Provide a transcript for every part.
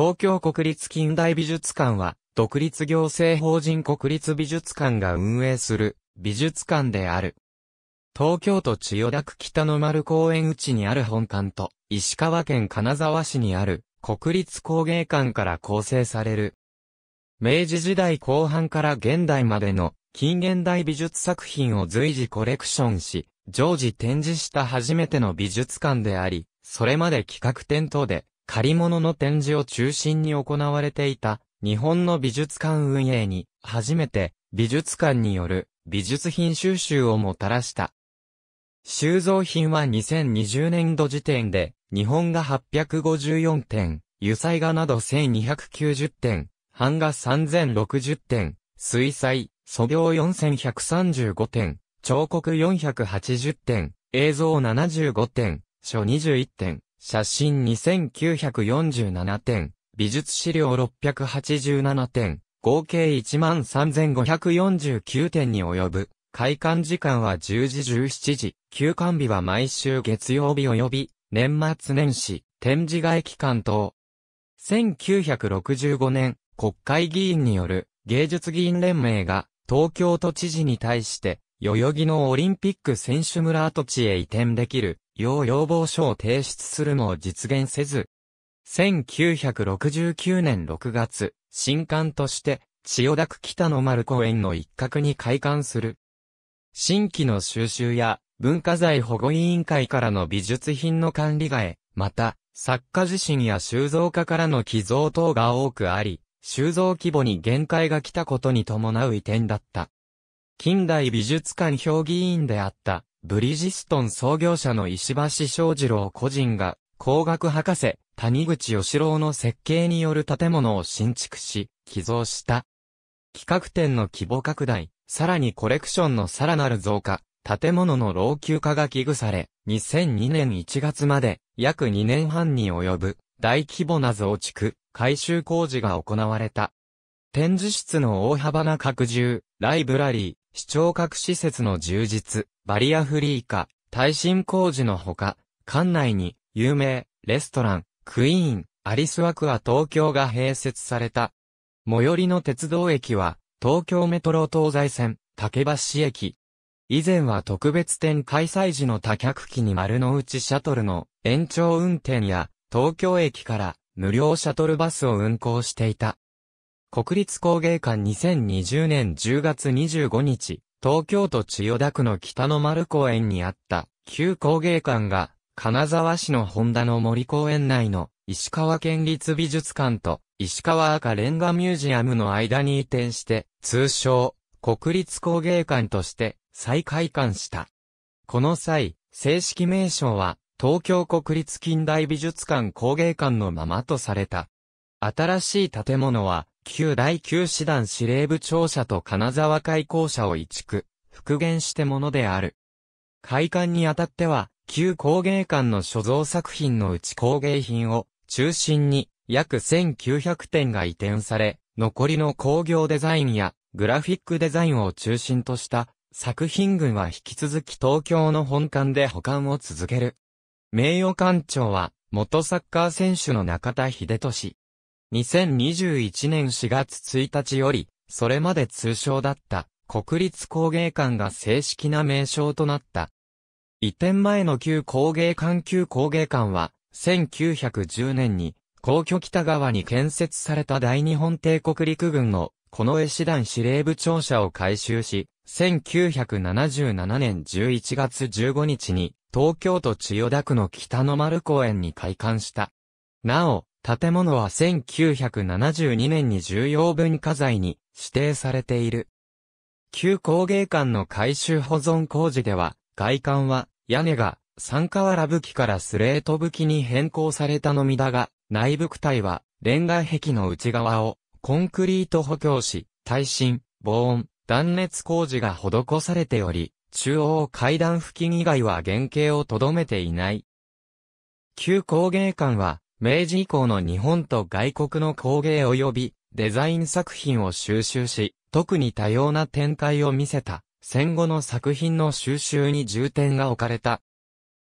東京国立近代美術館は、独立行政法人国立美術館が運営する美術館である。東京都千代田区北の丸公園内にある本館と、石川県金沢市にある国立工芸館から構成される。明治時代後半から現代までの近現代美術作品を随時コレクションし、常時展示した初めての美術館であり、それまで企画展等で借り物の展示を中心に行われていた日本の美術館運営に初めて美術館による美術品収集をもたらした。収蔵品は2020年度時点で日本画854点、油彩画など1290点、版画3060点、水彩、素描4135点、彫刻480点、映像75点、書21点、写真2947点、美術資料687点、合計13,549点に及ぶ。開館時間は10時17時、休館日は毎週月曜日及び、年末年始、展示外期間等。1965年、国会議員による芸術議員連盟が東京都知事に対して、代々木のオリンピック選手村跡地へ移転できる要要望書を提出するも実現せず、1969年6月、新館として、千代田区北の丸公園の一角に開館する。新規の収集や、文化財保護委員会からの美術品の管理がえ、また、作家自身や収蔵家からの寄贈等が多くあり、収蔵規模に限界が来たことに伴う移転だった。近代美術館評議員であったブリジストン創業者の石橋正二郎個人が、工学博士、谷口義郎の設計による建物を新築し、寄贈した。企画展の規模拡大、さらにコレクションのさらなる増加、建物の老朽化が危惧され、2002年1月まで約2年半に及ぶ大規模な増築、改修工事が行われた。展示室の大幅な拡充、ライブラリー、視聴覚施設の充実、バリアフリー化、耐震工事のほか、館内に有名レストラン、クイーン、アリスワクア東京が併設された。最寄りの鉄道駅は、東京メトロ東西線、竹橋駅。以前は特別展開催時の多客機に丸の内シャトルの延長運転や、東京駅から無料シャトルバスを運行していた。国立工芸館2020年10月25日、東京都千代田区の北の丸公園にあった旧工芸館が金沢市の本田の森公園内の石川県立美術館と石川赤レンガミュージアムの間に移転して、通称国立工芸館として再開館した。この際、正式名称は東京国立近代美術館工芸館のままとされた。新しい建物は旧第9師団司令部庁舎と金沢開港舎を移築、復元してものである。開館にあたっては、旧工芸館の所蔵作品のうち工芸品を中心に約1900点が移転され、残りの工業デザインやグラフィックデザインを中心とした作品群は引き続き東京の本館で保管を続ける。名誉館長は元サッカー選手の中田秀俊。2021年4月1日より、それまで通称だった国立工芸館が正式な名称となった。移転前の旧工芸館旧工芸館は、1910年に、皇居北側に建設された大日本帝国陸軍の、この絵師団司令部庁舎を改修し、1977年11月15日に、東京都千代田区の北の丸公園に開館した。なお、建物は1972年に重要文化財に指定されている。旧工芸館の改修保存工事では、外観は屋根が三河原武器からスレート武器に変更されたのみだが、内部躯体はレンガ壁の内側をコンクリート補強し、耐震、防音、断熱工事が施されており、中央階段付近以外は原型をとどめていない。旧工芸館は明治以降の日本と外国の工芸及びデザイン作品を収集し、特に多様な展開を見せた戦後の作品の収集に重点が置かれた。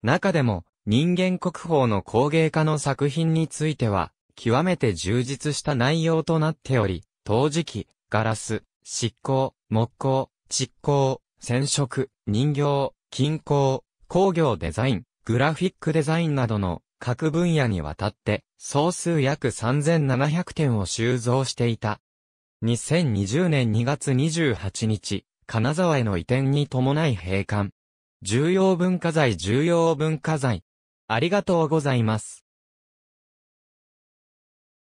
中でも人間国宝の工芸家の作品については、極めて充実した内容となっており、陶磁器、ガラス、漆工、木工、窒工、染色、人形、金工、工業デザイン、グラフィックデザインなどの各分野にわたって、総数約3700点を収蔵していた。2020年2月28日、金沢への移転に伴い閉館。重要文化財重要文化財。ありがとうございます。